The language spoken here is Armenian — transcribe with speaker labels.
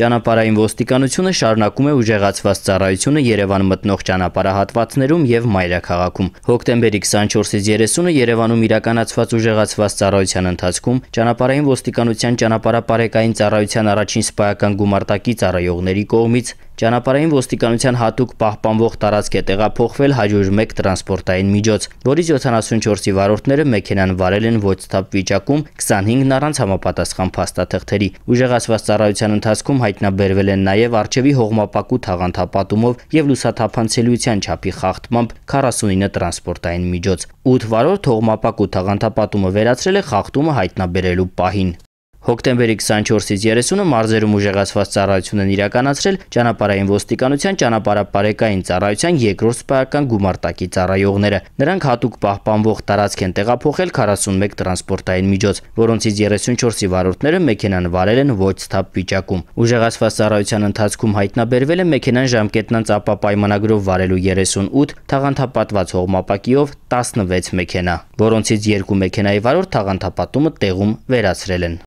Speaker 1: Ճանապարհային ոստիկանությունը շարունակում է ուժեղացված ծառայությունը Երևան մտնող ճանապարհահատվածներում եւ մայրաքաղաքում։ Հոկտեմբերի 24-ից 30-ը Երևանում իրականացված ուժեղացված ծառայության ընթացքում ճանապարհային ոստիկանության ճանապարհապարեկային ծառայության առաջին սպայական գումարտակի ծառայողների կողմից Ճանապարհային ոստիկանության հատուկ պահպանվող տարածք է տեղափոխվել 101 տրանսպորտային միջոց, որից 74-ի վարորդները մեքենան վարել են ոչ ստապ վիճակում 25-ն առանց համապատասխան փաստաթղթերի։ Ուժեղացված ծառայության ընթացքում հայտնաբերվել են նաև արջևի հողմապակու թաղանթապատումով եւ լուսաթափանցելիության չափի խախտմամբ 49 տրանսպորտային միջոց։ 8 վարորդ հողմապակու թաղանթապատումը վերացրել է խախտումը հայտնաբերելու պահին։ Հոկտեմբերի 24-ից 30-ը մարզերում ուժեղացված ծառայություն են իրականացրել ճանապարհային ոստիկանության ճանապարհապարեկային ծառայության երկրորդ սպայական գումարտակի ծառայողները։ Նրանք հատուկ պահպանվող տարածք են տեղափոխել 41 տրանսպորտային միջոց, որոնցից 34-ի վարորդները մեքենան վարել են ոչ ստապ վիճակում։ Ուժեղացված ծառայության ընթացքում հայտնաբերվել է մեքենան ժամկետնան ծապա պայմանագրով վարելու 38 թաղանթապատված հողմապակիով 16 մեքենա, որոնցից երկու մեքենայի վարորդ թաղանթապատումը տեղում վերացրել են։